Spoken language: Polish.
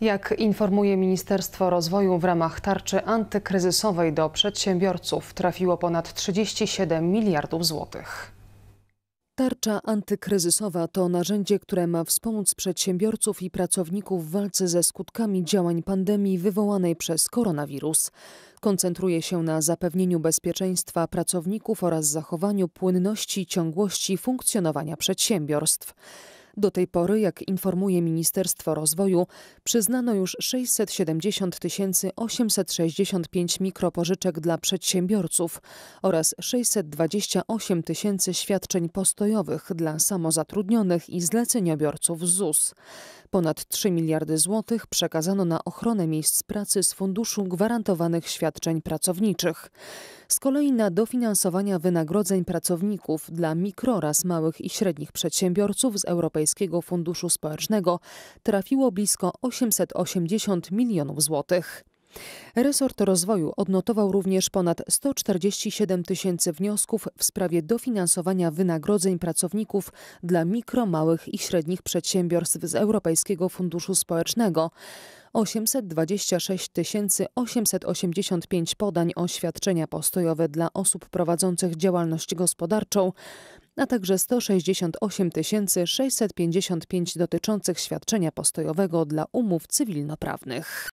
Jak informuje Ministerstwo Rozwoju w ramach tarczy antykryzysowej do przedsiębiorców trafiło ponad 37 miliardów złotych. Tarcza antykryzysowa to narzędzie, które ma wspomóc przedsiębiorców i pracowników w walce ze skutkami działań pandemii wywołanej przez koronawirus. Koncentruje się na zapewnieniu bezpieczeństwa pracowników oraz zachowaniu płynności i ciągłości funkcjonowania przedsiębiorstw. Do tej pory, jak informuje Ministerstwo Rozwoju, przyznano już 670 865 mikropożyczek dla przedsiębiorców oraz 628 tysięcy świadczeń postojowych dla samozatrudnionych i zleceniobiorców ZUS. Ponad 3 miliardy złotych przekazano na ochronę miejsc pracy z Funduszu Gwarantowanych Świadczeń Pracowniczych. Z kolei na dofinansowania wynagrodzeń pracowników dla mikroraz małych i średnich przedsiębiorców z Europejskiej Europejskiego Funduszu Społecznego trafiło blisko 880 milionów złotych. Resort rozwoju odnotował również ponad 147 tysięcy wniosków w sprawie dofinansowania wynagrodzeń pracowników dla mikro, małych i średnich przedsiębiorstw z Europejskiego Funduszu Społecznego. 826 885 podań o świadczenia postojowe dla osób prowadzących działalność gospodarczą, a także 168 655 dotyczących świadczenia postojowego dla umów cywilnoprawnych.